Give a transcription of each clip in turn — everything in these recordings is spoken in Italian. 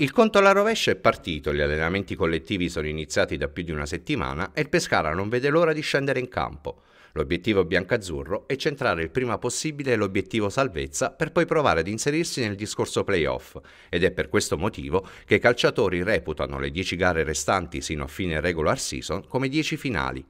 Il conto alla rovescia è partito, gli allenamenti collettivi sono iniziati da più di una settimana e il Pescara non vede l'ora di scendere in campo. L'obiettivo biancazzurro è centrare il prima possibile l'obiettivo salvezza per poi provare ad inserirsi nel discorso playoff ed è per questo motivo che i calciatori reputano le 10 gare restanti sino a fine regular season come 10 finali.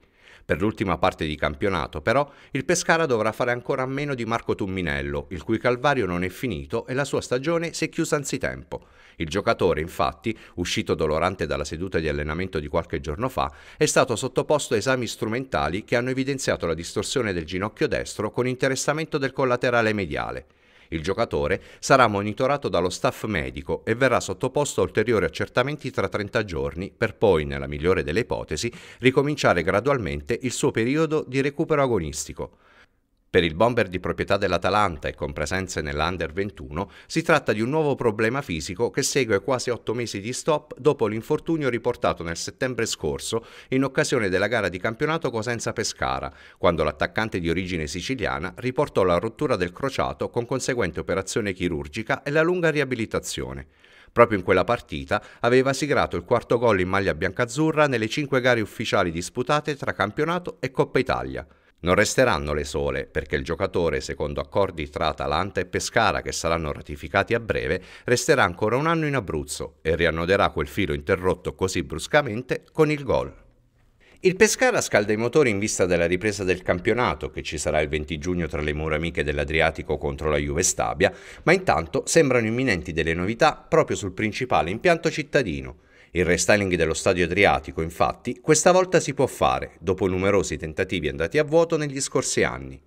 Per l'ultima parte di campionato, però, il Pescara dovrà fare ancora meno di Marco Tumminello, il cui calvario non è finito e la sua stagione si è chiusa anzitempo. Il giocatore, infatti, uscito dolorante dalla seduta di allenamento di qualche giorno fa, è stato sottoposto a esami strumentali che hanno evidenziato la distorsione del ginocchio destro con interessamento del collaterale mediale. Il giocatore sarà monitorato dallo staff medico e verrà sottoposto a ulteriori accertamenti tra 30 giorni per poi, nella migliore delle ipotesi, ricominciare gradualmente il suo periodo di recupero agonistico. Per il bomber di proprietà dell'Atalanta e con presenze nell'Under 21 si tratta di un nuovo problema fisico che segue quasi otto mesi di stop dopo l'infortunio riportato nel settembre scorso in occasione della gara di campionato Cosenza-Pescara, quando l'attaccante di origine siciliana riportò la rottura del crociato con conseguente operazione chirurgica e la lunga riabilitazione. Proprio in quella partita aveva siglato il quarto gol in maglia biancazzurra nelle cinque gare ufficiali disputate tra campionato e Coppa Italia. Non resteranno le sole, perché il giocatore, secondo accordi tra Atalanta e Pescara che saranno ratificati a breve, resterà ancora un anno in Abruzzo e riannoderà quel filo interrotto così bruscamente con il gol. Il Pescara scalda i motori in vista della ripresa del campionato che ci sarà il 20 giugno tra le mura amiche dell'Adriatico contro la Juve Stabia, ma intanto sembrano imminenti delle novità proprio sul principale impianto cittadino. Il restyling dello stadio Adriatico, infatti, questa volta si può fare, dopo numerosi tentativi andati a vuoto negli scorsi anni.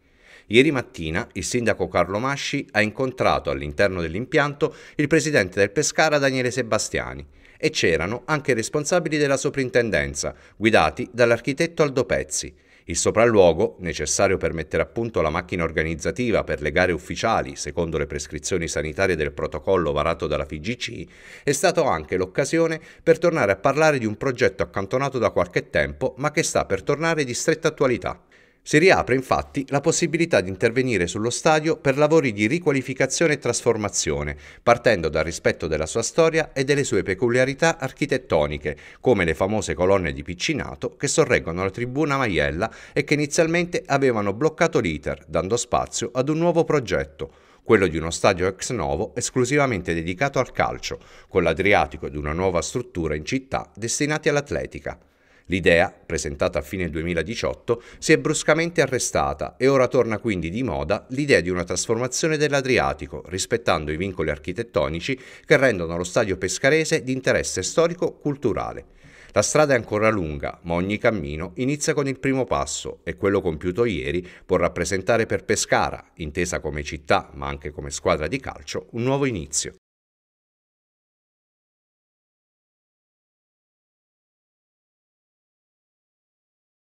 Ieri mattina il sindaco Carlo Masci ha incontrato all'interno dell'impianto il presidente del Pescara Daniele Sebastiani e c'erano anche i responsabili della soprintendenza, guidati dall'architetto Aldo Pezzi. Il sopralluogo, necessario per mettere a punto la macchina organizzativa per le gare ufficiali secondo le prescrizioni sanitarie del protocollo varato dalla FIGC, è stato anche l'occasione per tornare a parlare di un progetto accantonato da qualche tempo ma che sta per tornare di stretta attualità. Si riapre infatti la possibilità di intervenire sullo stadio per lavori di riqualificazione e trasformazione, partendo dal rispetto della sua storia e delle sue peculiarità architettoniche, come le famose colonne di piccinato che sorreggono la tribuna Maiella e che inizialmente avevano bloccato l'iter, dando spazio ad un nuovo progetto quello di uno stadio ex novo esclusivamente dedicato al calcio, con l'Adriatico ed una nuova struttura in città destinati all'atletica. L'idea, presentata a fine 2018, si è bruscamente arrestata e ora torna quindi di moda l'idea di una trasformazione dell'Adriatico, rispettando i vincoli architettonici che rendono lo stadio pescarese di interesse storico-culturale. La strada è ancora lunga, ma ogni cammino inizia con il primo passo e quello compiuto ieri può rappresentare per Pescara, intesa come città ma anche come squadra di calcio, un nuovo inizio.